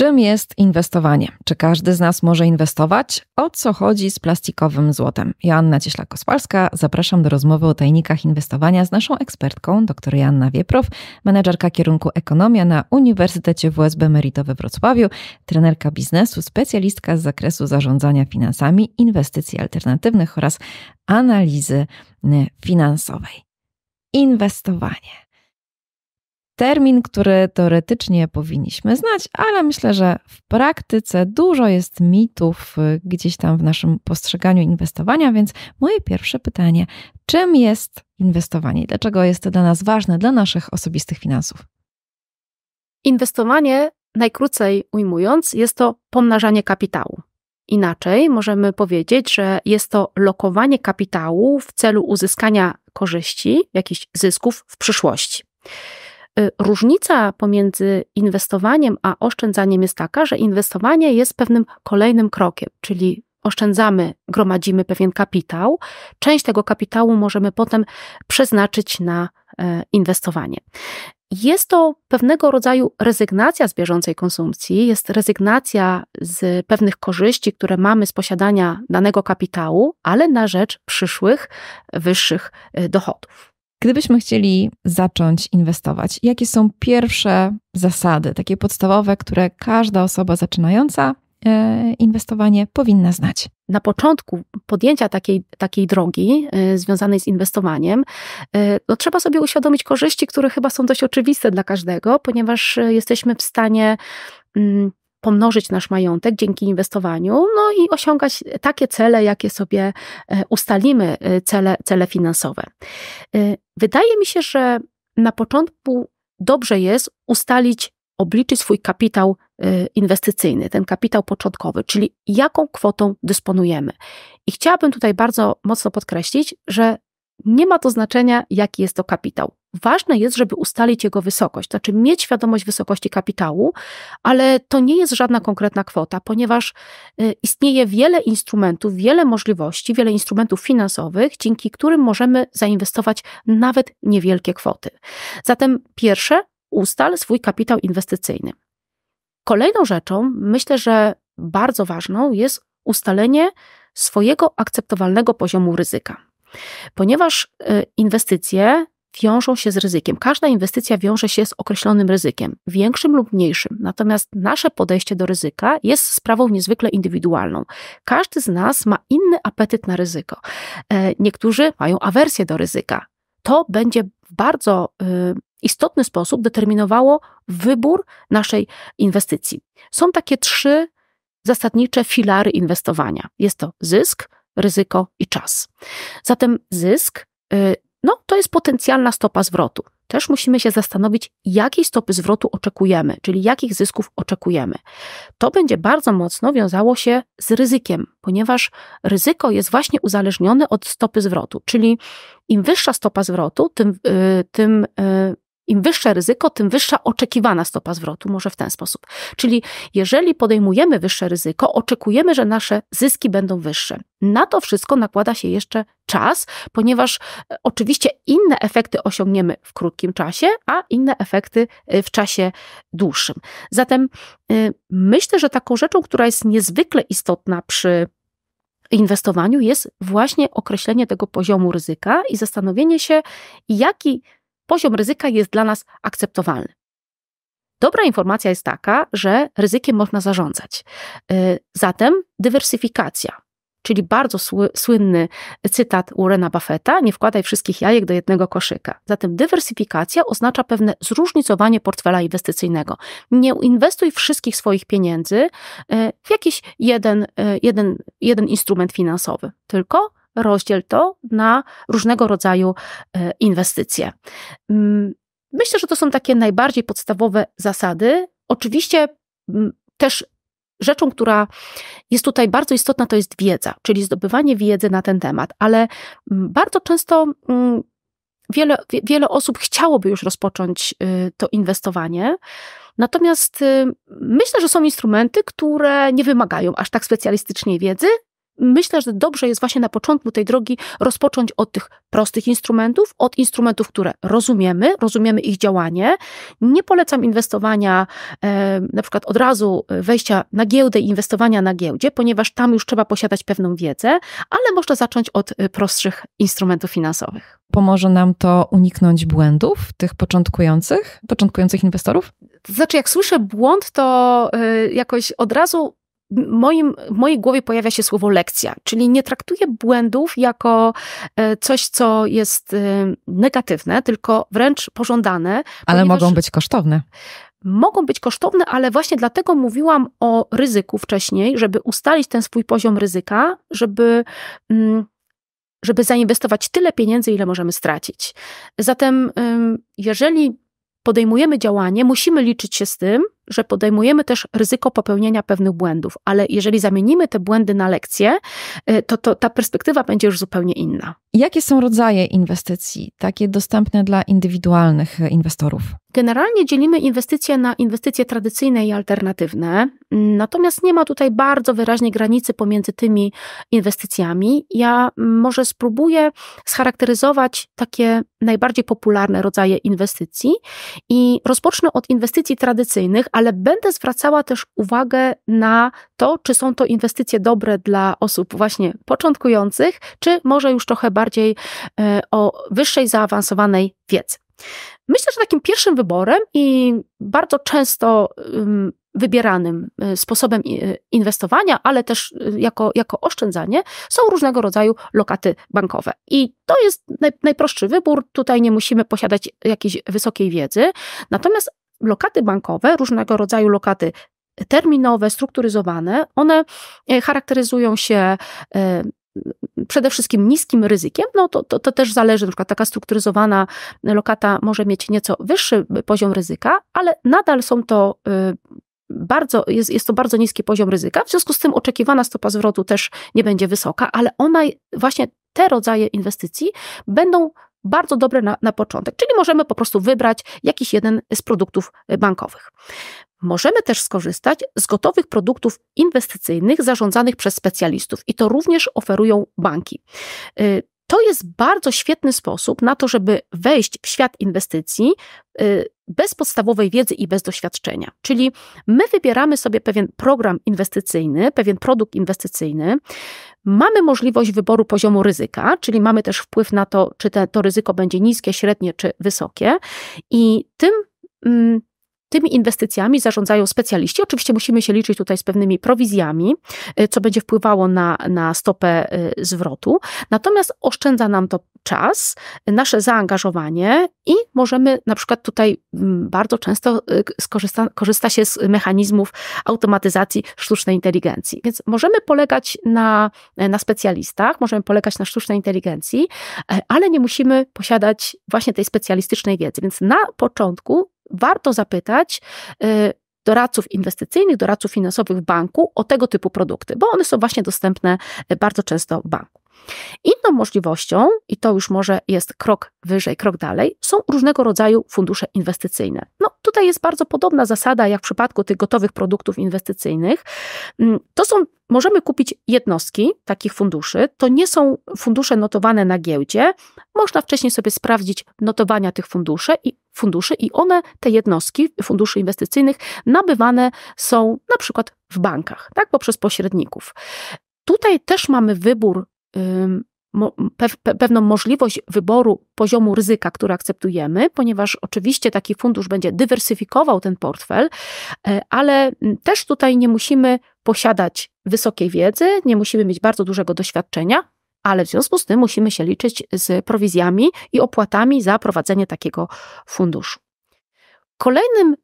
Czym jest inwestowanie? Czy każdy z nas może inwestować? O co chodzi z plastikowym złotem? Joanna Cieślak-Kospalska, zapraszam do rozmowy o tajnikach inwestowania z naszą ekspertką, dr Joanna Wieprow, menedżerka kierunku ekonomia na Uniwersytecie WSB Merito we Wrocławiu, trenerka biznesu, specjalistka z zakresu zarządzania finansami, inwestycji alternatywnych oraz analizy finansowej. Inwestowanie termin, który teoretycznie powinniśmy znać, ale myślę, że w praktyce dużo jest mitów y, gdzieś tam w naszym postrzeganiu inwestowania, więc moje pierwsze pytanie, czym jest inwestowanie? Dlaczego jest to dla nas ważne, dla naszych osobistych finansów? Inwestowanie, najkrócej ujmując, jest to pomnażanie kapitału. Inaczej możemy powiedzieć, że jest to lokowanie kapitału w celu uzyskania korzyści, jakichś zysków w przyszłości. Y, różnica pomiędzy inwestowaniem a oszczędzaniem jest taka, że inwestowanie jest pewnym kolejnym krokiem, czyli oszczędzamy, gromadzimy pewien kapitał. Część tego kapitału możemy potem przeznaczyć na e, inwestowanie. Jest to pewnego rodzaju rezygnacja z bieżącej konsumpcji, jest rezygnacja z pewnych korzyści, które mamy z posiadania danego kapitału, ale na rzecz przyszłych, wyższych y, dochodów. Gdybyśmy chcieli zacząć inwestować, jakie są pierwsze zasady, takie podstawowe, które każda osoba zaczynająca e, inwestowanie powinna znać? Na początku podjęcia takiej, takiej drogi e, związanej z inwestowaniem, e, no, trzeba sobie uświadomić korzyści, które chyba są dość oczywiste dla każdego, ponieważ jesteśmy w stanie mm, pomnożyć nasz majątek dzięki inwestowaniu, no i osiągać takie cele, jakie sobie e, ustalimy, e, cele, cele finansowe. E, wydaje mi się, że na początku dobrze jest ustalić, obliczyć swój kapitał inwestycyjny, ten kapitał początkowy, czyli jaką kwotą dysponujemy. I chciałabym tutaj bardzo mocno podkreślić, że nie ma to znaczenia, jaki jest to kapitał. Ważne jest, żeby ustalić jego wysokość, znaczy mieć świadomość wysokości kapitału, ale to nie jest żadna konkretna kwota, ponieważ y, istnieje wiele instrumentów, wiele możliwości, wiele instrumentów finansowych, dzięki którym możemy zainwestować nawet niewielkie kwoty. Zatem pierwsze, ustal swój kapitał inwestycyjny. Kolejną rzeczą, myślę, że bardzo ważną jest ustalenie swojego akceptowalnego poziomu ryzyka. Ponieważ y, inwestycje wiążą się z ryzykiem. Każda inwestycja wiąże się z określonym ryzykiem, większym lub mniejszym. Natomiast nasze podejście do ryzyka jest sprawą niezwykle indywidualną. Każdy z nas ma inny apetyt na ryzyko. E, niektórzy mają awersję do ryzyka. To będzie w bardzo y, istotny sposób determinowało wybór naszej inwestycji. Są takie trzy zasadnicze filary inwestowania. Jest to zysk, ryzyko i czas. Zatem zysk y, no to jest potencjalna stopa zwrotu. Też musimy się zastanowić, jakiej stopy zwrotu oczekujemy, czyli jakich zysków oczekujemy. To będzie bardzo mocno wiązało się z ryzykiem, ponieważ ryzyko jest właśnie uzależnione od stopy zwrotu, czyli im wyższa stopa zwrotu, tym, y, tym y, im wyższe ryzyko, tym wyższa oczekiwana stopa zwrotu, może w ten sposób. Czyli jeżeli podejmujemy wyższe ryzyko, oczekujemy, że nasze zyski będą wyższe. Na to wszystko nakłada się jeszcze czas, ponieważ e, oczywiście inne efekty osiągniemy w krótkim czasie, a inne efekty e, w czasie dłuższym. Zatem e, myślę, że taką rzeczą, która jest niezwykle istotna przy inwestowaniu, jest właśnie określenie tego poziomu ryzyka i zastanowienie się, jaki poziom ryzyka jest dla nas akceptowalny. Dobra informacja jest taka, że ryzykiem można zarządzać. Y, zatem dywersyfikacja, czyli bardzo słynny cytat Urena Buffetta: Nie wkładaj wszystkich jajek do jednego koszyka. Zatem dywersyfikacja oznacza pewne zróżnicowanie portfela inwestycyjnego. Nie inwestuj wszystkich swoich pieniędzy y, w jakiś jeden, y, jeden, jeden instrument finansowy, tylko rozdziel to na różnego rodzaju e, inwestycje. Mm, myślę, że to są takie najbardziej podstawowe zasady. Oczywiście mm, też rzeczą, która jest tutaj bardzo istotna, to jest wiedza, czyli zdobywanie wiedzy na ten temat, ale mm, bardzo często wiele, wiele osób chciałoby już rozpocząć y, to inwestowanie. Natomiast y, myślę, że są instrumenty, które nie wymagają aż tak specjalistycznej wiedzy, myślę, że dobrze jest właśnie na początku tej drogi rozpocząć od tych prostych instrumentów, od instrumentów, które rozumiemy, rozumiemy ich działanie. Nie polecam inwestowania, na przykład od razu wejścia na giełdę i inwestowania na giełdzie, ponieważ tam już trzeba posiadać pewną wiedzę, ale można zacząć od y, prostszych instrumentów finansowych. Pomoże nam to uniknąć błędów tych początkujących, początkujących inwestorów? znaczy, jak słyszę błąd, to y, jakoś od razu moim, w mojej głowie pojawia się słowo lekcja, czyli nie traktuję błędów jako e, coś, co jest e, negatywne, tylko wręcz pożądane. Ale mogą być kosztowne. Mogą być kosztowne, ale właśnie dlatego mówiłam o ryzyku wcześniej, żeby ustalić ten swój poziom ryzyka, żeby. Mm, żeby zainwestować tyle pieniędzy, ile możemy stracić. Zatem, jeżeli podejmujemy działanie, musimy liczyć się z tym, że podejmujemy też ryzyko popełnienia pewnych błędów, ale jeżeli zamienimy te błędy na lekcje, y, to, to ta perspektywa będzie już zupełnie inna. Jakie są rodzaje inwestycji, takie dostępne dla indywidualnych y, inwestorów? Generalnie dzielimy inwestycje na inwestycje tradycyjne i alternatywne, mm, natomiast nie ma tutaj bardzo wyraźnej granicy pomiędzy tymi inwestycjami. Ja mm, może spróbuję scharakteryzować takie najbardziej popularne rodzaje inwestycji i rozpocznę od inwestycji tradycyjnych, ale będę zwracała też uwagę na to, czy są to inwestycje dobre dla osób właśnie początkujących, czy może już trochę bardziej e, o wyższej, zaawansowanej wiedzy. Myślę, że takim pierwszym wyborem i bardzo często wybieranym y, sposobem y, inwestowania, ale też y, jako, jako oszczędzanie, są różnego rodzaju lokaty bankowe. I to jest naj, najprostszy wybór. Tutaj nie musimy posiadać jakiejś wysokiej wiedzy. Natomiast lokaty bankowe, różnego rodzaju lokaty terminowe, strukturyzowane, one e, charakteryzują się e, przede wszystkim niskim ryzykiem, no to, to, to, też zależy, na przykład taka strukturyzowana lokata może mieć nieco wyższy poziom ryzyka, ale nadal są to bardzo, jest, jest to bardzo niski poziom ryzyka, w związku z tym oczekiwana stopa zwrotu też nie będzie wysoka, ale ona właśnie te rodzaje inwestycji będą bardzo dobre na, na początek, czyli możemy po prostu wybrać jakiś jeden z produktów bankowych. Możemy też skorzystać z gotowych produktów inwestycyjnych zarządzanych przez specjalistów i to również oferują banki. Y, to jest bardzo świetny sposób na to, żeby wejść w świat inwestycji y, bez podstawowej wiedzy i bez doświadczenia. Czyli my wybieramy sobie pewien program inwestycyjny, pewien produkt inwestycyjny, mamy możliwość wyboru poziomu ryzyka, czyli mamy też wpływ na to, czy te, to ryzyko będzie niskie, średnie czy wysokie, i tym. Mm, Tymi inwestycjami zarządzają specjaliści. Oczywiście musimy się liczyć tutaj z pewnymi prowizjami, y, co będzie wpływało na, na stopę y, zwrotu. Natomiast oszczędza nam to czas, y, nasze zaangażowanie i możemy na przykład tutaj mm, bardzo często skorzysta, korzysta się z mechanizmów automatyzacji sztucznej inteligencji. Więc możemy polegać na, na specjalistach, możemy polegać na sztucznej inteligencji, ale nie musimy posiadać właśnie tej specjalistycznej wiedzy. Więc na początku warto zapytać y, doradców inwestycyjnych, doradców finansowych w banku o tego typu produkty, bo one są właśnie dostępne y, bardzo często w banku. Inną możliwością, i to już może jest krok wyżej, krok dalej, są różnego rodzaju fundusze inwestycyjne. No, tutaj jest bardzo podobna zasada jak w przypadku tych gotowych produktów inwestycyjnych. Mm, to są, możemy kupić jednostki takich funduszy. To nie są fundusze notowane na giełdzie. Można wcześniej sobie sprawdzić notowania tych funduszy i funduszy i one, te jednostki funduszy inwestycyjnych, nabywane są na przykład w bankach, tak, poprzez pośredników. Tutaj też mamy wybór. pewną możliwość wyboru poziomu ryzyka, który akceptujemy, ponieważ oczywiście taki fundusz będzie dywersyfikował ten portfel, e, ale mm, też tutaj nie musimy posiadać wysokiej wiedzy, nie musimy mieć bardzo dużego doświadczenia ale w związku z tym musimy się liczyć z prowizjami i opłatami za prowadzenie takiego funduszu. Kolejnym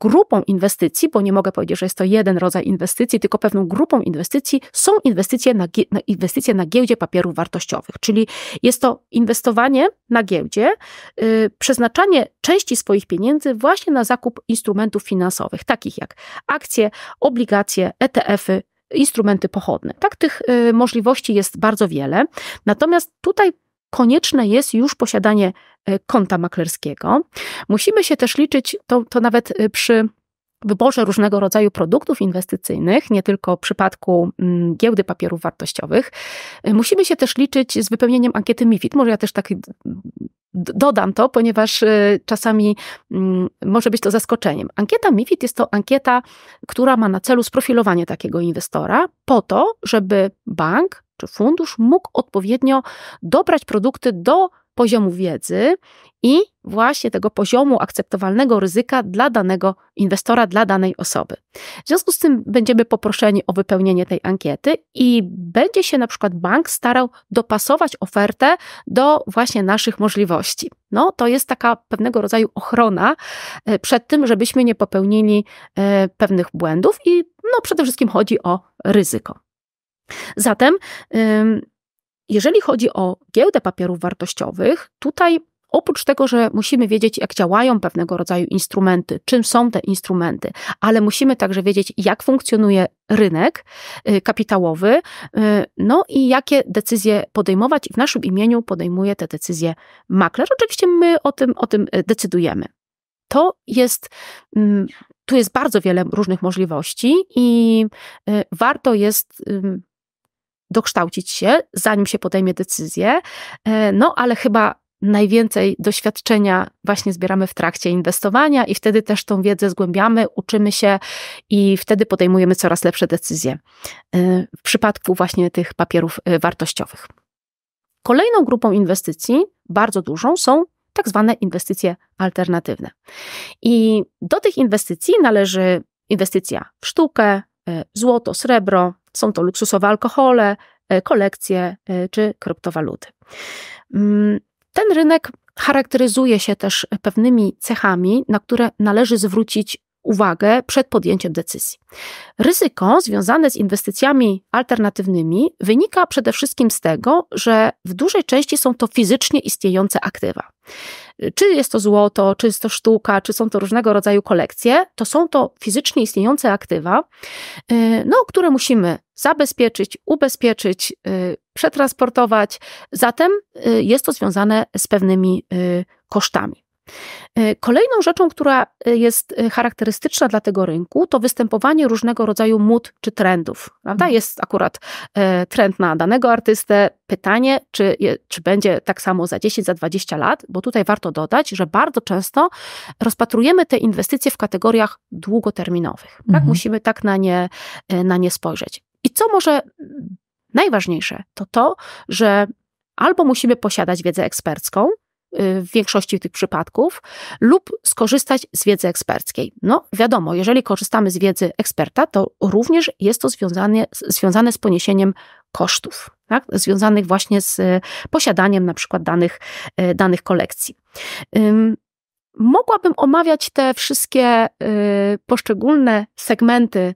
grupą inwestycji, bo nie mogę powiedzieć, że jest to jeden rodzaj inwestycji, tylko pewną grupą inwestycji są inwestycje na, inwestycje na giełdzie papierów wartościowych, czyli jest to inwestowanie na giełdzie, yy, przeznaczanie części swoich pieniędzy właśnie na zakup instrumentów finansowych, takich jak akcje, obligacje, ETF-y, instrumenty pochodne. Tak, tych y, możliwości jest bardzo wiele. Natomiast tutaj konieczne jest już posiadanie y, konta maklerskiego. Musimy się też liczyć, to, to nawet y, przy wyborze różnego rodzaju produktów inwestycyjnych, nie tylko w przypadku mm, giełdy papierów wartościowych. Musimy się też liczyć z wypełnieniem ankiety MIFID. Może ja też tak mm, dodam to, ponieważ y, czasami mm, może być to zaskoczeniem. Ankieta MIFID jest to ankieta, która ma na celu sprofilowanie takiego inwestora po to, żeby bank czy fundusz mógł odpowiednio dobrać produkty do poziomu wiedzy i właśnie tego poziomu akceptowalnego ryzyka dla danego inwestora, dla danej osoby. W związku z tym będziemy poproszeni o wypełnienie tej ankiety i będzie się na przykład bank starał dopasować ofertę do właśnie naszych możliwości. No, to jest taka pewnego rodzaju ochrona e, przed tym, żebyśmy nie popełnili e, pewnych błędów i no, przede wszystkim chodzi o ryzyko. Zatem jeżeli chodzi o giełdę papierów wartościowych, tutaj Oprócz tego, że musimy wiedzieć, jak działają pewnego rodzaju instrumenty, czym są te instrumenty, ale musimy także wiedzieć, jak funkcjonuje rynek y, kapitałowy, y, no i jakie decyzje podejmować. W naszym imieniu podejmuje te decyzje makler. Oczywiście my o tym, o tym y, decydujemy. To jest mm, tu jest bardzo wiele różnych możliwości i warto jest dokształcić się, zanim się podejmie decyzję. E, no, ale chyba najwięcej doświadczenia właśnie zbieramy w trakcie inwestowania i wtedy też tą wiedzę zgłębiamy, uczymy się i wtedy podejmujemy coraz lepsze decyzje e, w przypadku właśnie tych papierów e, wartościowych. Kolejną grupą inwestycji, bardzo dużą, są tak zwane inwestycje alternatywne. I do tych inwestycji należy inwestycja w sztukę, złoto, srebro, są to luksusowe alkohole, e, kolekcje e, czy kryptowaluty. Mm, ten rynek charakteryzuje się też pewnymi cechami, na które należy zwrócić uwagę przed podjęciem decyzji. Ryzyko związane z inwestycjami alternatywnymi wynika przede wszystkim z tego, że w dużej części są to fizycznie istniejące aktywa. Czy jest to złoto, czy jest to sztuka, czy są to różnego rodzaju kolekcje, to są to fizycznie istniejące aktywa, e, no, które musimy zabezpieczyć, ubezpieczyć, y, przetransportować. Zatem y, jest to związane z pewnymi y, kosztami. Kolejną rzeczą, która jest charakterystyczna dla tego rynku, to występowanie różnego rodzaju mód czy trendów. Prawda? Mhm. Jest akurat trend na danego artystę. Pytanie, czy, czy będzie tak samo za 10, za 20 lat, bo tutaj warto dodać, że bardzo często rozpatrujemy te inwestycje w kategoriach długoterminowych. Tak? Mhm. Musimy tak na nie, na nie spojrzeć. I co może najważniejsze, to to, że albo musimy posiadać wiedzę ekspercką, y, w większości tych przypadków, lub skorzystać z wiedzy eksperckiej. No, wiadomo, jeżeli korzystamy z wiedzy eksperta, to również jest to związane, związane z poniesieniem kosztów, tak? związanych właśnie z y, posiadaniem na przykład danych, y, danych kolekcji. Mogłabym omawiać te wszystkie poszczególne segmenty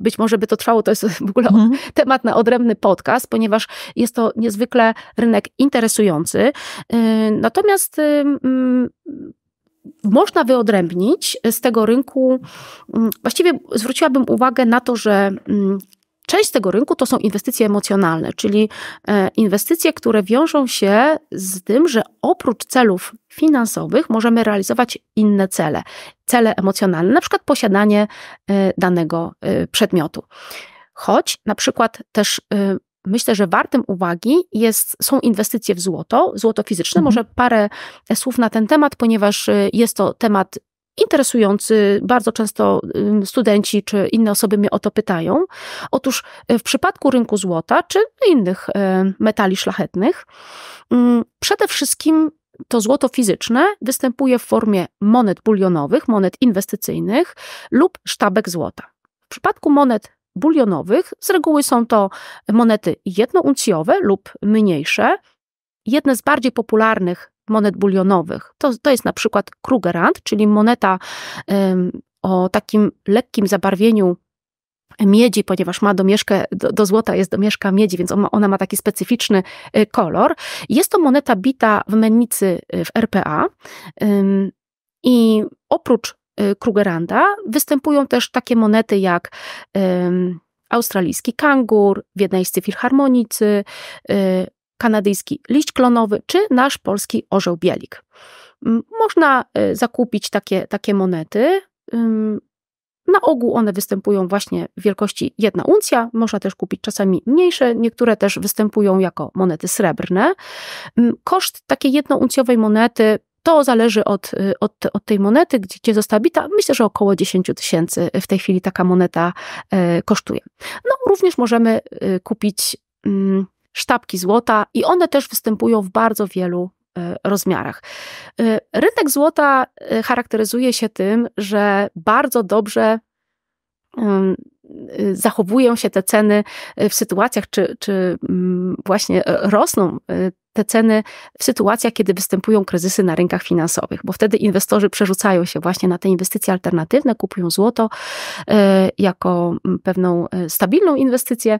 być może by to trwało, to jest w ogóle mhm. temat na odrębny podcast, ponieważ jest to niezwykle rynek interesujący. Y, natomiast y, mm, można wyodrębnić z tego rynku, mm, właściwie zwróciłabym uwagę na to, że mm, Część tego rynku to są inwestycje emocjonalne, czyli e, inwestycje, które wiążą się z tym, że oprócz celów finansowych możemy realizować inne cele, cele emocjonalne, na przykład posiadanie e, danego e, przedmiotu. Choć na przykład też myślę, że wartym uwagi jest, są inwestycje w złoto, złoto fizyczne. Mhm. Może parę słów na ten temat, ponieważ jest to temat interesujący. Bardzo często studenci czy inne osoby mnie o to pytają. Otóż e, w przypadku rynku złota czy innych e, metali szlachetnych, przede wszystkim to złoto fizyczne występuje w formie monet bulionowych, monet inwestycyjnych lub sztabek złota. W przypadku monet bulionowych z reguły są to monety jednouncjowe lub mniejsze. Jedne z bardziej popularnych monet bulionowych. To, to jest na przykład Krugerrand, czyli moneta o takim lekkim zabarwieniu miedzi, ponieważ ma domieszkę, do, do złota jest domieszka miedzi, więc ona, ona ma taki specyficzny y, kolor. Jest to moneta bita w mennicy y, w RPA i oprócz y, Krugeranda występują też takie monety jak australijski kangur, wiedeńscy filharmonicy, kanadyjski liść klonowy czy nasz polski orzeł bielik. Mm, można y, zakupić takie, takie monety. Na ogół one występują właśnie w wielkości jedna uncja, można też kupić czasami mniejsze, niektóre też występują jako monety srebrne. Koszt takiej jednouncjowej monety to zależy od, y, od, od tej monety, gdzie, gdzie została bita. Myślę, że około 10 tysięcy w tej chwili taka moneta y, kosztuje. No, również możemy kupić sztabki złota i one też występują w bardzo wielu e, rozmiarach. E, rynek złota e, charakteryzuje się tym, że bardzo dobrze mm, zachowują się te ceny w sytuacjach, czy, czy mm, właśnie rosną te ceny w sytuacjach, kiedy występują kryzysy na rynkach finansowych, bo wtedy inwestorzy przerzucają się właśnie na te inwestycje alternatywne, kupują złoto e, jako mm, pewną e, stabilną inwestycję.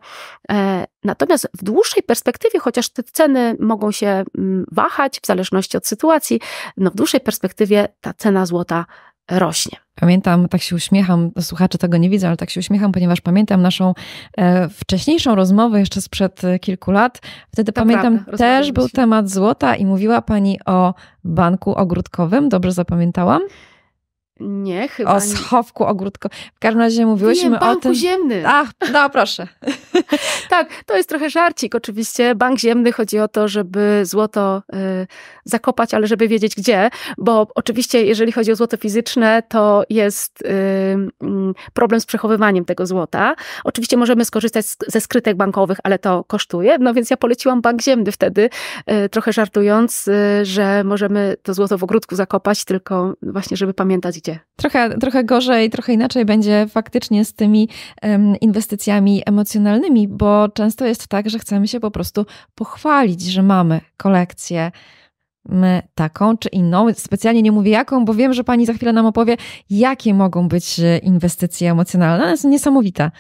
E, natomiast w dłuższej perspektywie, chociaż te ceny mogą się mm, wahać w zależności od sytuacji, no w dłuższej perspektywie ta cena złota rośnie. Pamiętam, tak się uśmiecham, no, słuchacze tego nie widzą, ale tak się uśmiecham, ponieważ pamiętam naszą e, wcześniejszą rozmowę jeszcze sprzed e, kilku lat. Wtedy to pamiętam prawda, też był temat złota i mówiła Pani o banku ogródkowym, dobrze zapamiętałam? Nie, chyba. O schowku ogródkowym. W każdym razie mówiłyśmy nie, banku o tym. ziemnym. Ach, no proszę. tak, to jest trochę żarcik. Oczywiście bank ziemny chodzi o to, żeby złoto y, zakopać, ale żeby wiedzieć gdzie, bo oczywiście, jeżeli chodzi o złoto fizyczne, to jest y, mm, problem z przechowywaniem tego złota. Oczywiście możemy skorzystać z, ze skrytek bankowych, ale to kosztuje. No więc ja poleciłam bank ziemny wtedy, y, trochę żartując, y, że możemy to złoto w ogródku zakopać, tylko właśnie, żeby pamiętać, Trochę, trochę gorzej, trochę inaczej będzie faktycznie z tymi um, inwestycjami emocjonalnymi, bo często jest tak, że chcemy się po prostu pochwalić, że mamy kolekcję my taką czy inną. Specjalnie nie mówię jaką, bo wiem, że pani za chwilę nam opowie, jakie mogą być e, inwestycje emocjonalne. One jest niesamowite.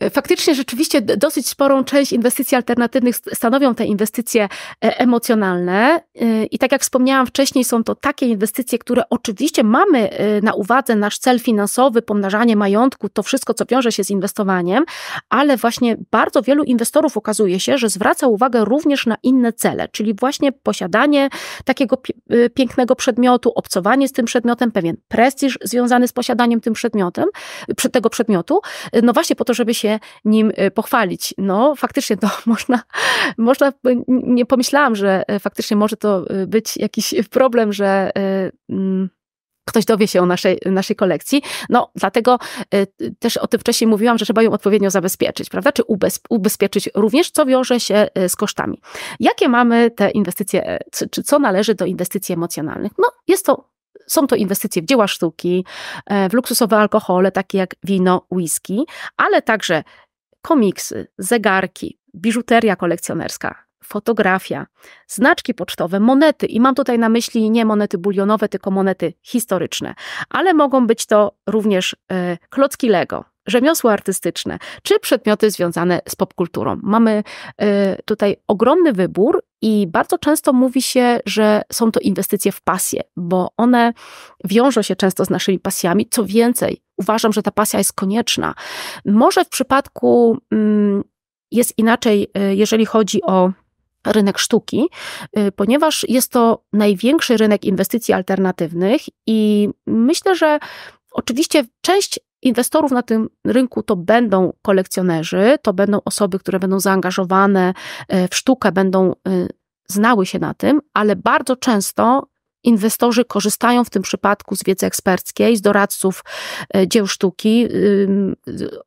Y, faktycznie rzeczywiście dosyć sporą część inwestycji alternatywnych stanowią te inwestycje e, emocjonalne y, i tak jak wspomniałam wcześniej są to takie inwestycje, które oczywiście mamy y, na uwadze nasz cel finansowy, pomnażanie majątku, to wszystko co wiąże się z inwestowaniem, ale właśnie bardzo wielu inwestorów okazuje się, że zwraca uwagę również na inne cele, czyli właśnie posiadanie takiego pięknego przedmiotu, obcowanie z tym przedmiotem, pewien prestiż związany z posiadaniem tym przedmiotem, tego przedmiotu. No właśnie po to, żeby się nim y, pochwalić. No, faktycznie to można, można y, nie pomyślałam, że y, faktycznie może to być jakiś problem, że mm, ktoś dowie się o naszej, naszej kolekcji. No, dlatego też o tym wcześniej mówiłam, że trzeba ją odpowiednio zabezpieczyć, prawda? Czy ubez, ubezpieczyć również, co wiąże się z kosztami. Jakie mamy te inwestycje, e, czy co należy do inwestycji emocjonalnych? No, jest to są to inwestycje w dzieła sztuki, e, w luksusowe alkohole, takie jak wino, whisky, ale także komiksy, zegarki, biżuteria kolekcjonerska, fotografia, znaczki pocztowe, monety i mam tutaj na myśli nie monety bulionowe, tylko monety historyczne, ale mogą być to również e, klocki Lego, rzemiosło artystyczne, czy przedmioty związane z popkulturą. Mamy y, tutaj ogromny wybór i bardzo często mówi się, że są to inwestycje w pasje, bo one wiążą się często z naszymi pasjami. Co więcej, uważam, że ta pasja jest konieczna. Może w przypadku mm, jest inaczej, y, jeżeli chodzi o rynek sztuki, y, ponieważ jest to największy rynek inwestycji alternatywnych i myślę, że Oczywiście część Inwestorów na tym rynku to będą kolekcjonerzy, to będą osoby, które będą zaangażowane e, w sztukę, będą e, znały się na tym, ale bardzo często inwestorzy korzystają w tym przypadku z wiedzy eksperckiej, z doradców e, dzieł sztuki,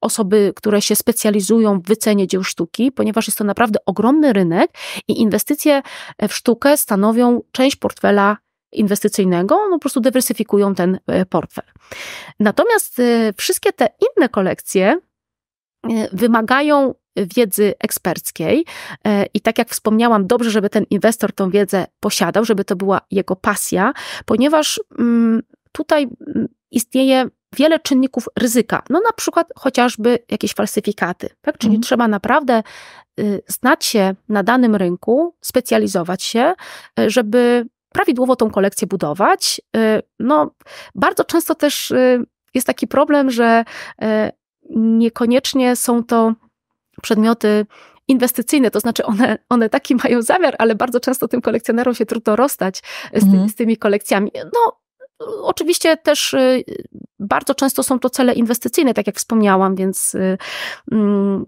osoby, które się specjalizują w wycenie dzieł sztuki, ponieważ jest to naprawdę ogromny rynek i inwestycje w sztukę stanowią część portfela inwestycyjnego, no po prostu dywersyfikują ten e, portfel. Natomiast e, wszystkie te inne kolekcje e, wymagają wiedzy eksperckiej i tak jak wspomniałam, dobrze, żeby ten inwestor tą wiedzę posiadał, żeby to była jego pasja, ponieważ mm, tutaj mm, istnieje wiele czynników ryzyka, no na przykład chociażby jakieś falsyfikaty, tak? czyli mhm. trzeba naprawdę y, znać się na danym rynku, specjalizować się, żeby prawidłowo tą kolekcję budować. Y, no, bardzo często też y, jest taki problem, że y, niekoniecznie są to przedmioty inwestycyjne, to znaczy one, one taki mają zamiar, ale bardzo często tym kolekcjonerom się trudno rozstać z, ty, mhm. z tymi kolekcjami. No, Oczywiście też bardzo często są to cele inwestycyjne, tak jak wspomniałam, więc mm,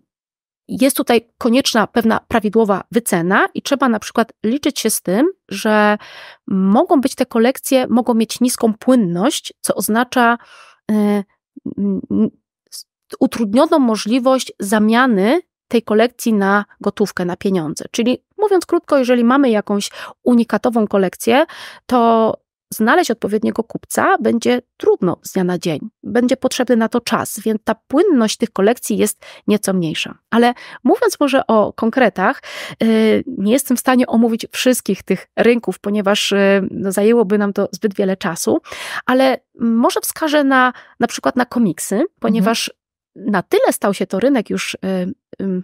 jest tutaj konieczna pewna prawidłowa wycena i trzeba na przykład liczyć się z tym, że mogą być te kolekcje, mogą mieć niską płynność, co oznacza y, utrudnioną możliwość zamiany tej kolekcji na gotówkę, na pieniądze. Czyli mówiąc krótko, jeżeli mamy jakąś unikatową kolekcję, to znaleźć odpowiedniego kupca będzie trudno z dnia na dzień. Będzie potrzebny na to czas, więc ta płynność tych kolekcji jest nieco mniejsza. Ale mówiąc może o konkretach, y, nie jestem w stanie omówić wszystkich tych rynków, ponieważ y, no, zajęłoby nam to zbyt wiele czasu, ale może wskażę na na przykład na komiksy, mhm. ponieważ mhm. na tyle stał się to rynek już y,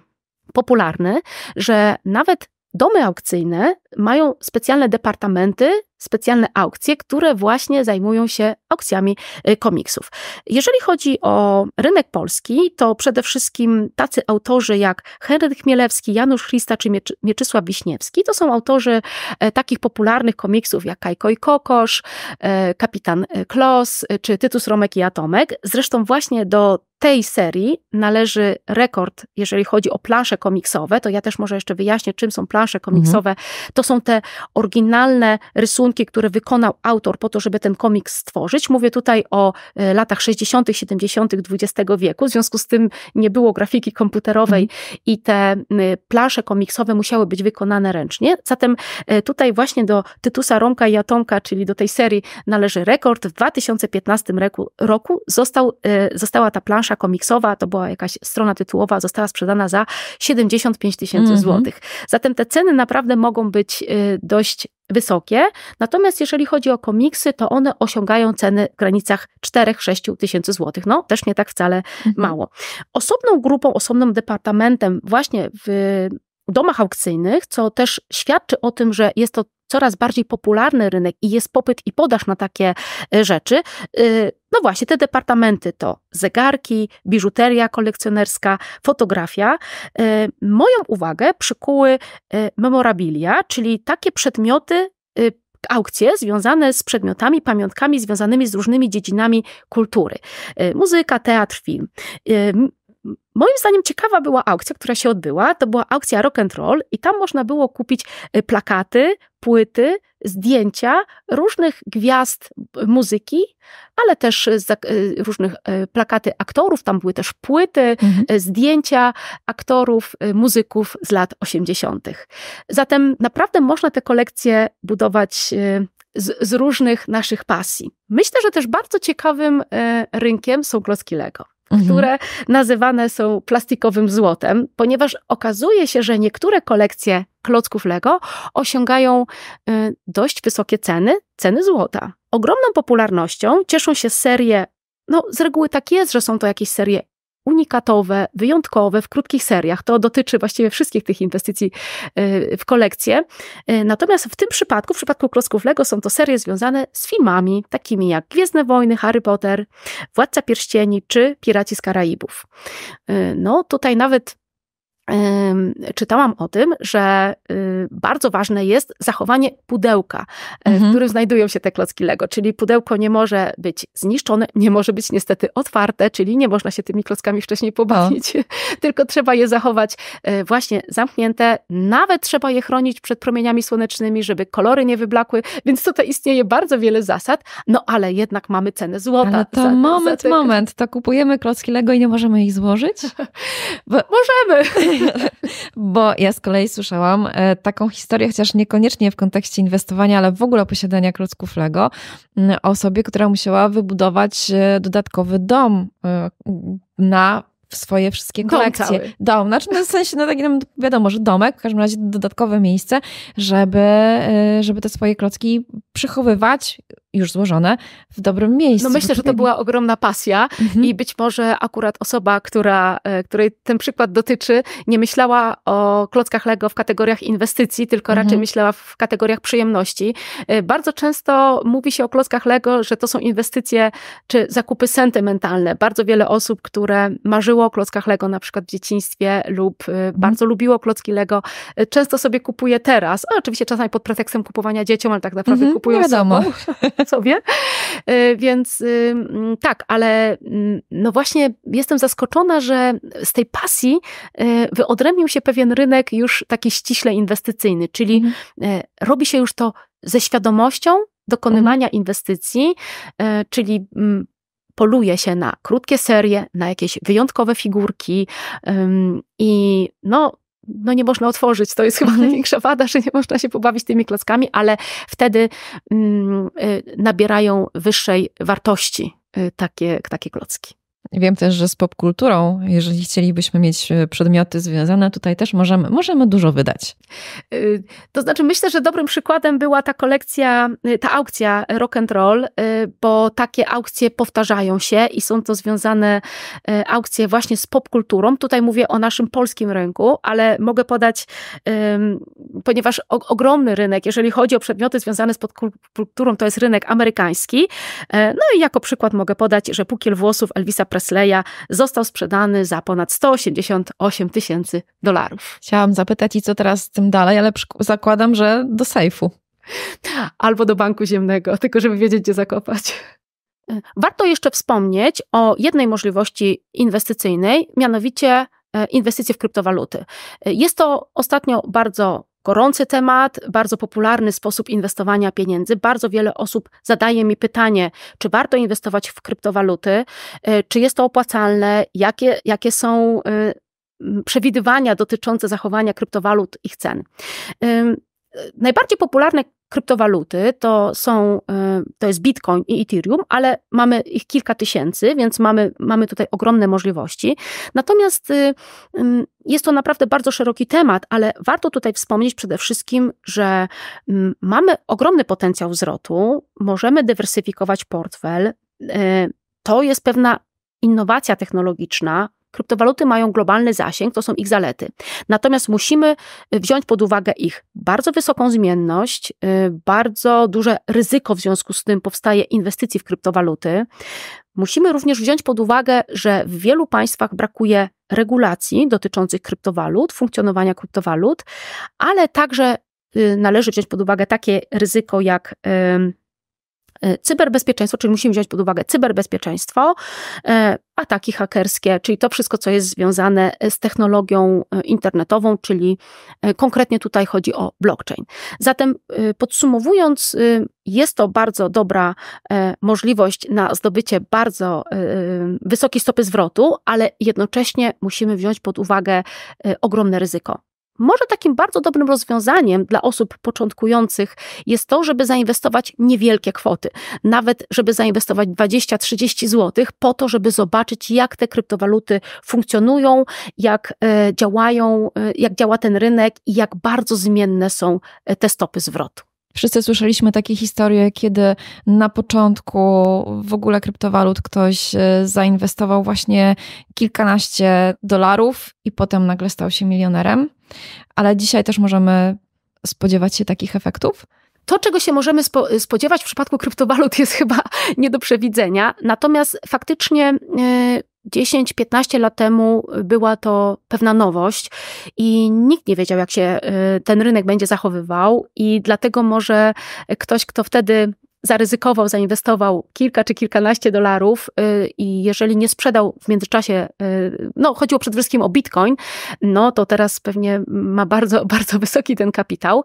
popularny, że nawet domy aukcyjne mają specjalne departamenty specjalne aukcje, które właśnie zajmują się aukcjami y, komiksów. Jeżeli chodzi o rynek polski, to przede wszystkim tacy autorzy jak Henryk Chmielewski, Janusz Christa czy Mieczysław Wiśniewski, to są autorzy e, takich popularnych komiksów jak Kajko i Kokosz, e, Kapitan e, Klos czy Tytus Romek i Atomek. Zresztą właśnie do tej serii należy rekord, jeżeli chodzi o plansze komiksowe, to ja też może jeszcze wyjaśnię, czym są plansze komiksowe. Mhm. To są te oryginalne rysunki rysunki, które wykonał autor po to, żeby ten komiks stworzyć. Mówię tutaj o e, latach 60., 70. XX wieku. W związku z tym nie było grafiki komputerowej mhm. i te plansze komiksowe musiały być wykonane ręcznie. Zatem e, tutaj właśnie do Tytusa Romka i Atomka, czyli do tej serii należy rekord. W 2015 roku, roku został, e, została ta plansza komiksowa, to była jakaś strona tytułowa, została sprzedana za 75 tysięcy mhm. złotych. Zatem te ceny naprawdę mogą być dość wysokie. Natomiast jeżeli chodzi o komiksy, to one osiągają ceny w granicach 4-6 tysięcy złotych. No, też nie tak wcale mhm. mało. Osobną grupą, osobnym departamentem właśnie w domach aukcyjnych, co też świadczy o tym, że jest to coraz bardziej popularny rynek i jest popyt i podaż na takie e, rzeczy, y, no właśnie, te departamenty to zegarki, biżuteria kolekcjonerska, fotografia. E, moją uwagę przykuły e, memorabilia, czyli takie przedmioty, e, aukcje związane z przedmiotami, pamiątkami związanymi z różnymi dziedzinami kultury. Muzyka, teatr, film. Moim zdaniem ciekawa była aukcja, która się odbyła. To była aukcja rock and roll i tam można było kupić plakaty, płyty, zdjęcia różnych gwiazd e, muzyki, ale też e, e, różnych plakaty aktorów. Tam były też płyty, mhm. zdjęcia aktorów, muzyków z lat 80. Zatem naprawdę można te kolekcje budować z, z różnych naszych pasji. Myślę, że też bardzo ciekawym rynkiem są klocki Lego. Mhm. które nazywane są plastikowym złotem, ponieważ okazuje się, że niektóre kolekcje klocków Lego osiągają y, dość wysokie ceny, ceny złota. Ogromną popularnością cieszą się serie no, z reguły tak jest, że są to jakieś serie unikatowe, wyjątkowe w krótkich seriach. To dotyczy właściwie wszystkich tych inwestycji y, w kolekcję. Y, natomiast w tym przypadku, w przypadku klocków Lego są to serie związane z filmami, takimi jak Gwiezdne Wojny, Harry Potter, Władca Pierścieni czy Piraci z Karaibów. Y, no tutaj nawet czytałam o tym, że y, bardzo ważne jest zachowanie pudełka, e, mhm. w którym znajdują się te klocki Lego, czyli pudełko nie może być zniszczone, nie może być niestety otwarte, czyli nie można się tymi klockami wcześniej pobawić, o. tylko trzeba je zachować e, właśnie zamknięte, nawet trzeba je chronić przed promieniami słonecznymi, żeby kolory nie wyblakły, więc tutaj istnieje bardzo wiele zasad, no ale jednak mamy cenę złota. Ale to za, moment, za moment, to kupujemy klocki Lego i nie możemy ich złożyć? Bo... Możemy! Bo ja z kolei słyszałam e, taką historię, chociaż niekoniecznie w kontekście inwestowania, ale w ogóle posiadania klocków Lego, mm, o osobie, która musiała wybudować e, dodatkowy dom e, na swoje wszystkie kolekcje. Dom, dom znaczy no w sensie, no tak no, wiadomo, że domek, w każdym razie dodatkowe miejsce, żeby, żeby te swoje klocki przechowywać, już złożone w dobrym miejscu. No myślę, że to była ogromna pasja mhm. i być może akurat osoba, która, e, której ten przykład dotyczy, nie myślała o klockach Lego w kategoriach inwestycji, tylko mhm. raczej myślała w kategoriach przyjemności. E, bardzo często mówi się o klockach Lego, że to są inwestycje czy zakupy sentymentalne. Bardzo wiele osób, które marzyło o klockach Lego na przykład w dzieciństwie lub e, mhm. bardzo lubiło klocki Lego, często sobie kupuje teraz. oczywiście czasami pod pretekstem kupowania dzieciom, ale tak naprawdę mhm, kupują no wiadomo. sobie. E, więc y, mm, tak, ale mm, no właśnie jestem zaskoczona, że z tej pasji e, wyodrębnił się pewien rynek już taki ściśle inwestycyjny, czyli mhm. e, robi się już to ze świadomością dokonywania mhm. inwestycji, czyli mm, poluje się na krótkie serie, na jakieś wyjątkowe figurki i no no nie można otworzyć. To jest chyba mhm. największa wada, że nie można się pobawić tymi klockami, ale wtedy mm, y, nabierają wyższej wartości y, takie, takie klocki. Wiem też, że z popkulturą, jeżeli chcielibyśmy mieć e, przedmioty związane, tutaj też możemy, możemy dużo wydać. Y, to znaczy, myślę, że dobrym przykładem była ta kolekcja, y, ta aukcja rock and roll, y, bo takie aukcje powtarzają się i są to związane aukcje właśnie z popkulturą. Tutaj mówię o naszym polskim rynku, ale mogę podać, ponieważ ogromny rynek, jeżeli chodzi o przedmioty związane z popkulturą, to jest rynek amerykański. E, no i jako przykład mogę podać, że pukiel włosów Elvisa Presley Presleya został sprzedany za ponad 188 tysięcy dolarów. Chciałam zapytać i co teraz z tym dalej, ale zakładam, że do sejfu. Albo do banku ziemnego, tylko żeby wiedzieć, gdzie zakopać. E, warto jeszcze wspomnieć o jednej możliwości inwestycyjnej, mianowicie e, inwestycje w kryptowaluty. E, jest to ostatnio bardzo gorący temat, bardzo popularny sposób inwestowania pieniędzy. Bardzo wiele osób zadaje mi pytanie, czy warto inwestować w kryptowaluty, e, czy jest to opłacalne, jakie, jakie są e, przewidywania dotyczące zachowania kryptowalut ich cen. E, najbardziej popularne kryptowaluty to są, y, to jest Bitcoin i Ethereum, ale mamy ich kilka tysięcy, więc mamy, mamy tutaj ogromne możliwości. Natomiast y, jest to naprawdę bardzo szeroki temat, ale warto tutaj wspomnieć przede wszystkim, że mamy ogromny potencjał wzrostu, możemy dywersyfikować portfel, y, to jest pewna innowacja technologiczna, Kryptowaluty mają globalny zasięg, to są ich zalety. Natomiast musimy y, wziąć pod uwagę ich bardzo wysoką zmienność, y, bardzo duże ryzyko w związku z tym powstaje inwestycji w kryptowaluty. Musimy również wziąć pod uwagę, że w wielu państwach brakuje regulacji dotyczących kryptowalut, funkcjonowania kryptowalut, ale także y, należy wziąć pod uwagę takie ryzyko jak E, cyberbezpieczeństwo, czyli musimy wziąć pod uwagę cyberbezpieczeństwo, e, ataki hakerskie, czyli to wszystko, co jest związane e, z technologią internetową, czyli konkretnie tutaj chodzi o blockchain. Zatem podsumowując, jest to bardzo dobra możliwość na zdobycie bardzo wysokiej stopy zwrotu, ale jednocześnie musimy wziąć pod uwagę ogromne ryzyko. Może takim bardzo dobrym rozwiązaniem dla osób początkujących jest to, żeby zainwestować niewielkie kwoty, nawet żeby zainwestować 20-30 zł, po to, żeby zobaczyć, jak te kryptowaluty funkcjonują, jak e, działają, e, jak działa ten rynek i jak bardzo zmienne są e, te stopy zwrotu. Wszyscy słyszeliśmy takie historie, kiedy na początku w ogóle kryptowalut ktoś zainwestował właśnie kilkanaście dolarów i potem nagle stał się milionerem. Ale dzisiaj też możemy spodziewać się takich efektów? To, czego się możemy spo spodziewać w przypadku kryptowalut, jest chyba nie do przewidzenia. Natomiast faktycznie. Yy... E, 10-15 lat temu była to pewna nowość i nikt nie wiedział, jak się e, ten rynek będzie zachowywał, i dlatego może ktoś, kto wtedy zaryzykował, zainwestował kilka czy kilkanaście dolarów y, i jeżeli nie sprzedał w międzyczasie, y, no chodziło przede wszystkim o bitcoin, no to teraz pewnie ma bardzo, bardzo wysoki ten kapitał.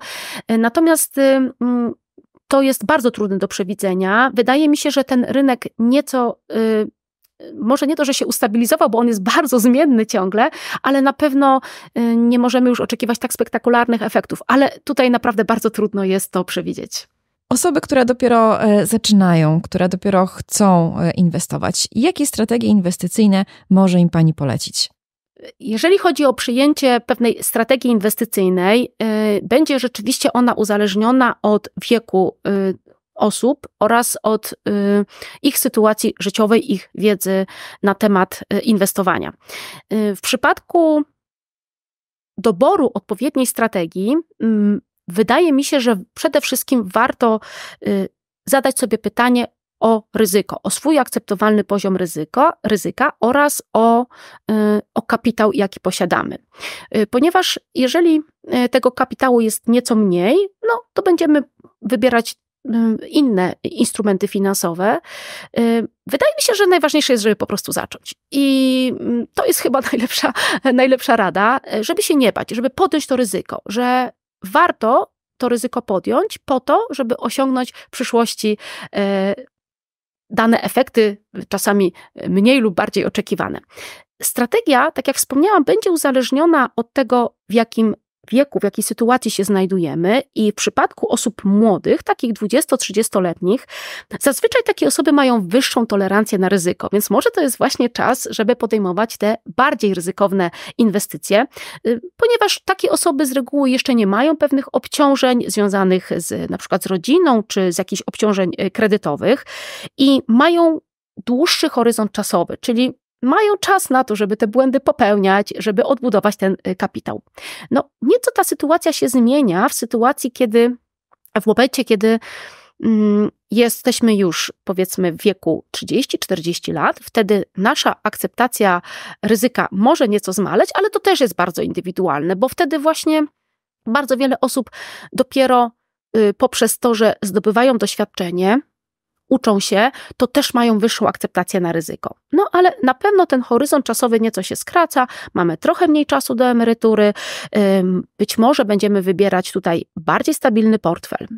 Y, natomiast mm, to jest bardzo trudne do przewidzenia. Wydaje mi się, że ten rynek nieco może nie to, że się ustabilizował, bo on jest bardzo zmienny ciągle, ale na pewno nie możemy już oczekiwać tak spektakularnych efektów. Ale tutaj naprawdę bardzo trudno jest to przewidzieć. Osoby, które dopiero e, zaczynają, które dopiero chcą e, inwestować, jakie strategie inwestycyjne może im Pani polecić? Jeżeli chodzi o przyjęcie pewnej strategii inwestycyjnej, e, będzie rzeczywiście ona uzależniona od wieku osób oraz od ich sytuacji życiowej, ich wiedzy na temat inwestowania. W przypadku doboru odpowiedniej strategii mm, Wydaje mi się, że przede wszystkim warto y, zadać sobie pytanie o ryzyko, o swój akceptowalny poziom ryzyko, ryzyka oraz o, y, o kapitał, jaki posiadamy. Y, ponieważ jeżeli tego kapitału jest nieco mniej, no to będziemy wybierać inne instrumenty finansowe. Wydaje mi się, że najważniejsze jest, żeby po prostu zacząć. I mm, to jest chyba najlepsza, najlepsza rada, żeby się nie bać, żeby podjąć to ryzyko, że warto to ryzyko podjąć po to, żeby osiągnąć w przyszłości e, dane efekty, czasami mniej lub bardziej oczekiwane. Strategia, tak jak wspomniałam, będzie uzależniona od tego, w jakim wieku, w jakiej sytuacji się znajdujemy i w przypadku osób młodych, takich 20-30-letnich, zazwyczaj takie osoby mają wyższą tolerancję na ryzyko, więc może to jest właśnie czas, żeby podejmować te bardziej ryzykowne inwestycje, y, ponieważ takie osoby z reguły jeszcze nie mają pewnych obciążeń związanych z na przykład z rodziną czy z jakichś obciążeń y, kredytowych i mają dłuższy horyzont czasowy, czyli mają czas na to, żeby te błędy popełniać, żeby odbudować ten y, kapitał. No, nieco ta sytuacja się zmienia w sytuacji, kiedy w momencie, kiedy mm, jesteśmy już powiedzmy w wieku 30-40 lat, wtedy nasza akceptacja ryzyka może nieco zmaleć, ale to też jest bardzo indywidualne, bo wtedy właśnie bardzo wiele osób dopiero y, poprzez to, że zdobywają doświadczenie, uczą się, to też mają wyższą akceptację na ryzyko. No ale na pewno ten horyzont czasowy nieco się skraca, mamy trochę mniej czasu do emerytury, być może będziemy wybierać tutaj bardziej stabilny portfel.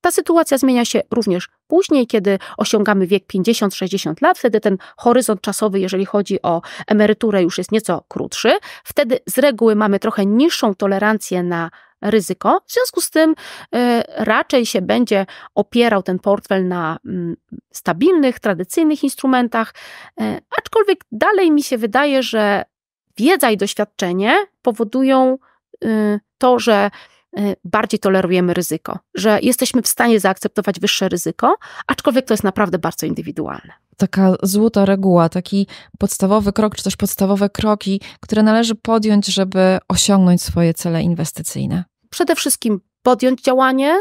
Ta sytuacja zmienia się również później, kiedy osiągamy wiek 50-60 lat, wtedy ten horyzont czasowy, jeżeli chodzi o emeryturę, już jest nieco krótszy. Wtedy z reguły mamy trochę niższą tolerancję na ryzyko. W związku z tym y, raczej się będzie opierał ten portfel na mm, stabilnych, tradycyjnych instrumentach, y, aczkolwiek dalej mi się wydaje, że wiedza i doświadczenie powodują y, to, że bardziej tolerujemy ryzyko, że jesteśmy w stanie zaakceptować wyższe ryzyko, aczkolwiek to jest naprawdę bardzo indywidualne. Taka złota reguła, taki podstawowy krok, czy też podstawowe kroki, które należy podjąć, żeby osiągnąć swoje cele inwestycyjne przede wszystkim podjąć działanie,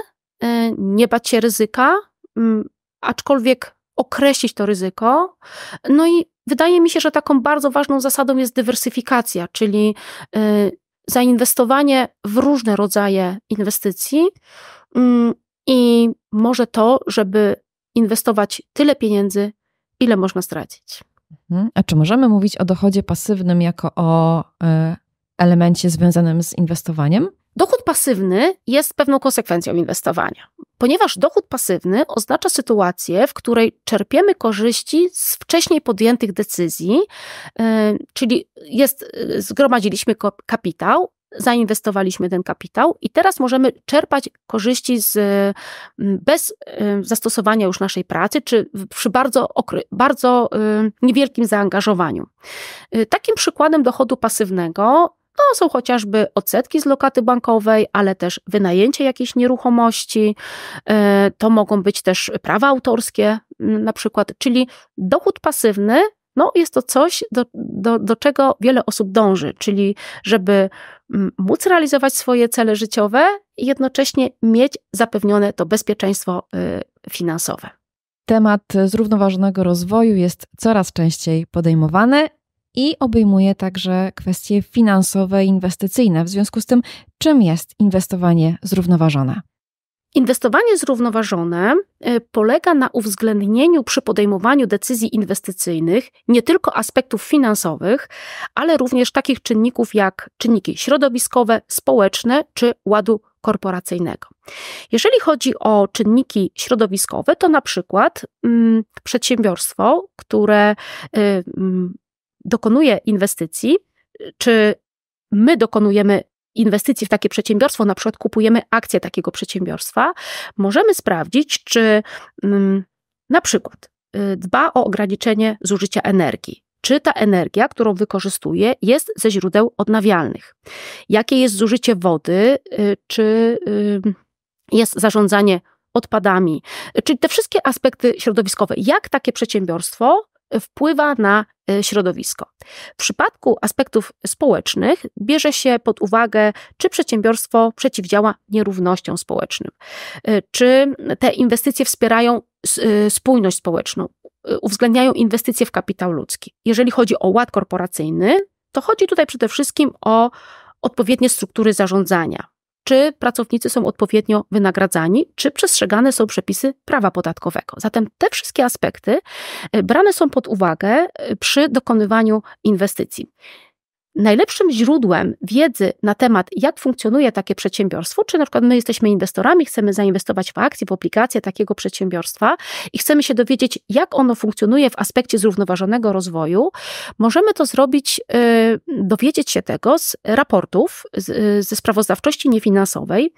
y, nie bać się ryzyka, mm, aczkolwiek określić to ryzyko. No i wydaje mi się, że taką bardzo ważną zasadą jest dywersyfikacja, czyli y, zainwestowanie w różne rodzaje inwestycji mm, i może to, żeby inwestować tyle pieniędzy, ile można stracić. Mhm. A czy możemy mówić o dochodzie pasywnym jako o y, elemencie związanym z inwestowaniem? Dochód pasywny jest pewną konsekwencją inwestowania, ponieważ dochód pasywny oznacza sytuację, w której czerpiemy korzyści z wcześniej podjętych decyzji, e, czyli jest, e, zgromadziliśmy kapitał, zainwestowaliśmy ten kapitał i teraz możemy czerpać korzyści z, bez e, zastosowania już naszej pracy, czy przy bardzo, bardzo niewielkim zaangażowaniu. Takim przykładem dochodu pasywnego to są chociażby odsetki z lokaty bankowej, ale też wynajęcie jakiejś nieruchomości. E, to mogą być też prawa autorskie, mm, na przykład, czyli dochód pasywny. No, jest to coś, do, do, do czego wiele osób dąży, czyli żeby mm, móc realizować swoje cele życiowe i jednocześnie mieć zapewnione to bezpieczeństwo y, finansowe. Temat zrównoważonego rozwoju jest coraz częściej podejmowany, i obejmuje także kwestie finansowe i inwestycyjne. W związku z tym, czym jest inwestowanie zrównoważone? Inwestowanie zrównoważone e, polega na uwzględnieniu przy podejmowaniu decyzji inwestycyjnych nie tylko aspektów finansowych, ale również takich czynników jak czynniki środowiskowe, społeczne czy ładu korporacyjnego. Jeżeli chodzi o czynniki środowiskowe, to na przykład mm, przedsiębiorstwo, które y, dokonuje inwestycji, czy my dokonujemy inwestycji w takie przedsiębiorstwo, na przykład kupujemy akcję takiego przedsiębiorstwa, możemy sprawdzić, czy mm, na przykład y, dba o ograniczenie zużycia energii. Czy ta energia, którą wykorzystuje, jest ze źródeł odnawialnych? Jakie jest zużycie wody? Y, czy y, jest zarządzanie odpadami? Czyli te wszystkie aspekty środowiskowe. Jak takie przedsiębiorstwo wpływa na Y, środowisko. W przypadku aspektów społecznych bierze się pod uwagę, czy przedsiębiorstwo przeciwdziała nierównościom społecznym, y, czy te inwestycje wspierają y, spójność społeczną, uwzględniają inwestycje w kapitał ludzki. Jeżeli chodzi o ład korporacyjny, to chodzi tutaj przede wszystkim o odpowiednie struktury zarządzania, czy pracownicy są odpowiednio wynagradzani, czy przestrzegane są przepisy prawa podatkowego. Zatem te wszystkie aspekty e, brane są pod uwagę e, przy dokonywaniu inwestycji najlepszym źródłem wiedzy na temat, jak funkcjonuje takie przedsiębiorstwo, czy na przykład my jesteśmy inwestorami, chcemy zainwestować w akcje, w obligacje takiego przedsiębiorstwa i chcemy się dowiedzieć, jak ono funkcjonuje w aspekcie zrównoważonego rozwoju, możemy to zrobić, y, dowiedzieć się tego z raportów, y, ze sprawozdawczości niefinansowej.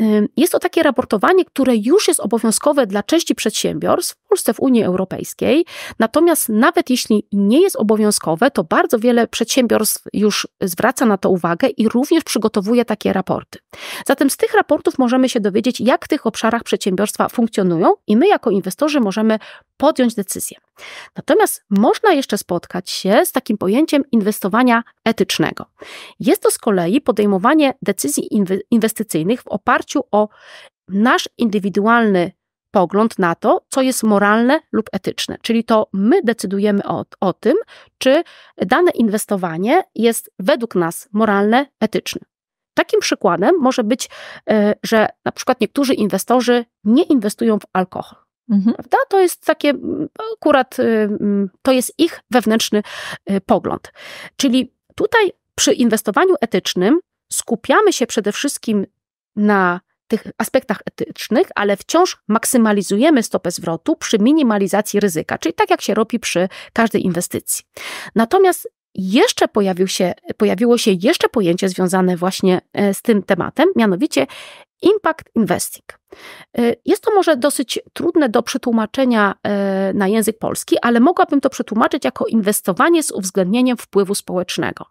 Y, jest to takie raportowanie, które już jest obowiązkowe dla części przedsiębiorstw w Polsce, w Unii Europejskiej, natomiast nawet jeśli nie jest obowiązkowe, to bardzo wiele przedsiębiorstw już zwraca na to uwagę i również przygotowuje takie raporty. Zatem z tych raportów możemy się dowiedzieć, jak w tych obszarach przedsiębiorstwa funkcjonują i my jako inwestorzy możemy podjąć decyzję. Natomiast można jeszcze spotkać się z takim pojęciem inwestowania etycznego. Jest to z kolei podejmowanie decyzji inwestycyjnych w oparciu o nasz indywidualny pogląd na to, co jest moralne lub etyczne. Czyli to my decydujemy o, o tym, czy dane inwestowanie jest według nas moralne, etyczne. Takim przykładem może być, e, że na przykład niektórzy inwestorzy nie inwestują w alkohol. Mhm. Prawda? To jest takie, akurat y, to jest ich wewnętrzny y, pogląd. Czyli tutaj przy inwestowaniu etycznym skupiamy się przede wszystkim na tych aspektach etycznych, ale wciąż maksymalizujemy stopę zwrotu przy minimalizacji ryzyka, czyli tak jak się robi przy każdej inwestycji. Natomiast jeszcze pojawił się, pojawiło się jeszcze pojęcie związane właśnie e, z tym tematem, mianowicie Impact Investing. Y, jest to może dosyć trudne do przetłumaczenia y, na język polski, ale mogłabym to przetłumaczyć jako inwestowanie z uwzględnieniem wpływu społecznego.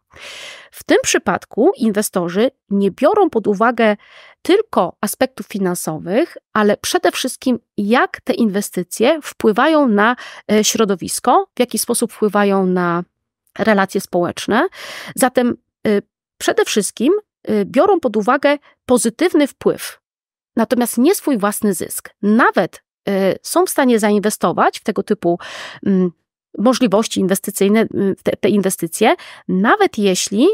W tym przypadku inwestorzy nie biorą pod uwagę tylko aspektów finansowych, ale przede wszystkim jak te inwestycje wpływają na y, środowisko, w jaki sposób wpływają na relacje społeczne. Zatem przede wszystkim Y, biorą pod uwagę pozytywny wpływ, natomiast nie swój własny zysk. Nawet y, są w stanie zainwestować w tego typu mm, możliwości inwestycyjne, y, te, te inwestycje, nawet jeśli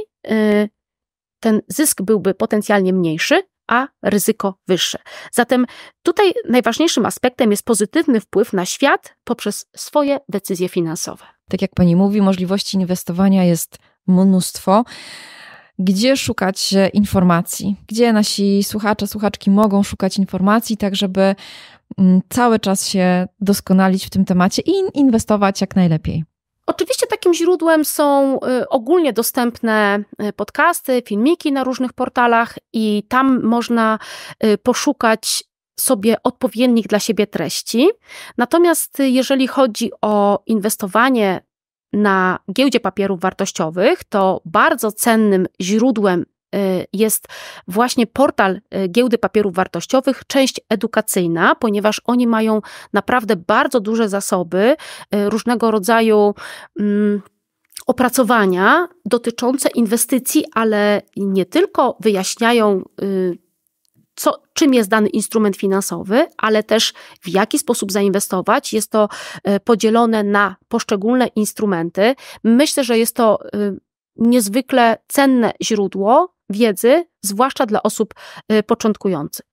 ten zysk byłby potencjalnie mniejszy, a ryzyko wyższe. Zatem tutaj najważniejszym aspektem jest pozytywny wpływ na świat poprzez swoje decyzje finansowe. Tak jak pani mówi, możliwości inwestowania jest mnóstwo gdzie szukać e, informacji, gdzie nasi słuchacze, słuchaczki mogą szukać informacji, tak żeby mm, cały czas się doskonalić w tym temacie i inwestować jak najlepiej. Oczywiście takim źródłem są e, ogólnie dostępne e, podcasty, filmiki na różnych portalach i tam można poszukać sobie odpowiednich dla siebie treści. Natomiast jeżeli chodzi o inwestowanie na giełdzie papierów wartościowych, to bardzo cennym źródłem y, jest właśnie portal y, Giełdy Papierów Wartościowych, część edukacyjna, ponieważ oni mają naprawdę bardzo duże zasoby y, różnego rodzaju mm, opracowania dotyczące inwestycji, ale nie tylko wyjaśniają co, czym jest dany instrument finansowy, ale też w jaki sposób zainwestować. Jest to e, podzielone na poszczególne instrumenty. Myślę, że jest to e, niezwykle cenne źródło wiedzy, zwłaszcza dla osób e, początkujących.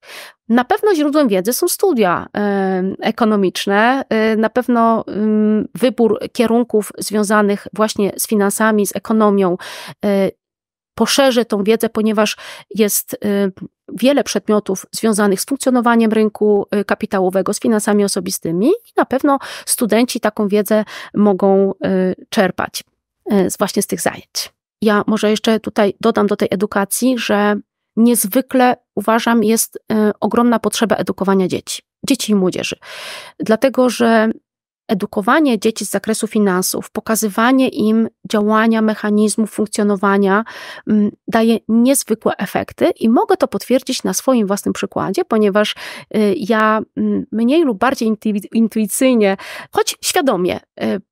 Na pewno źródłem wiedzy są studia ekonomiczne, na pewno mm, wybór kierunków związanych właśnie z finansami, z ekonomią poszerzę tą wiedzę, ponieważ jest y, wiele przedmiotów związanych z funkcjonowaniem rynku y, kapitałowego, z finansami osobistymi i na pewno studenci taką wiedzę mogą y, czerpać właśnie z tych zajęć. Ja może jeszcze tutaj dodam do tej edukacji, że niezwykle uważam jest ogromna potrzeba edukowania dzieci, dzieci i młodzieży. Dlatego, że edukowanie dzieci z zakresu finansów, pokazywanie im działania, mechanizmów funkcjonowania mm, daje niezwykłe efekty i mogę to potwierdzić na swoim własnym przykładzie, ponieważ y, ja mm, mniej lub bardziej intuicyjnie, choć świadomie, y,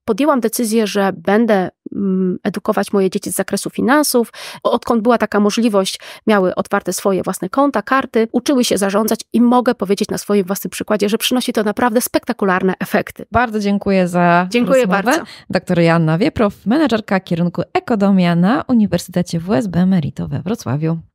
podjęłam decyzję, że będę mm, edukować moje dzieci z zakresu finansów. Odkąd była taka możliwość, miały otwarte swoje własne konta, karty, uczyły się zarządzać i mogę powiedzieć na swoim własnym przykładzie, że przynosi to naprawdę spektakularne efekty. Bardzo dziękuję za Dziękuję rozmowę. bardzo. Doktor Joanna Wieprow, menedżer nauczycielka kierunku ekonomia na Uniwersytecie WSB Merito we Wrocławiu.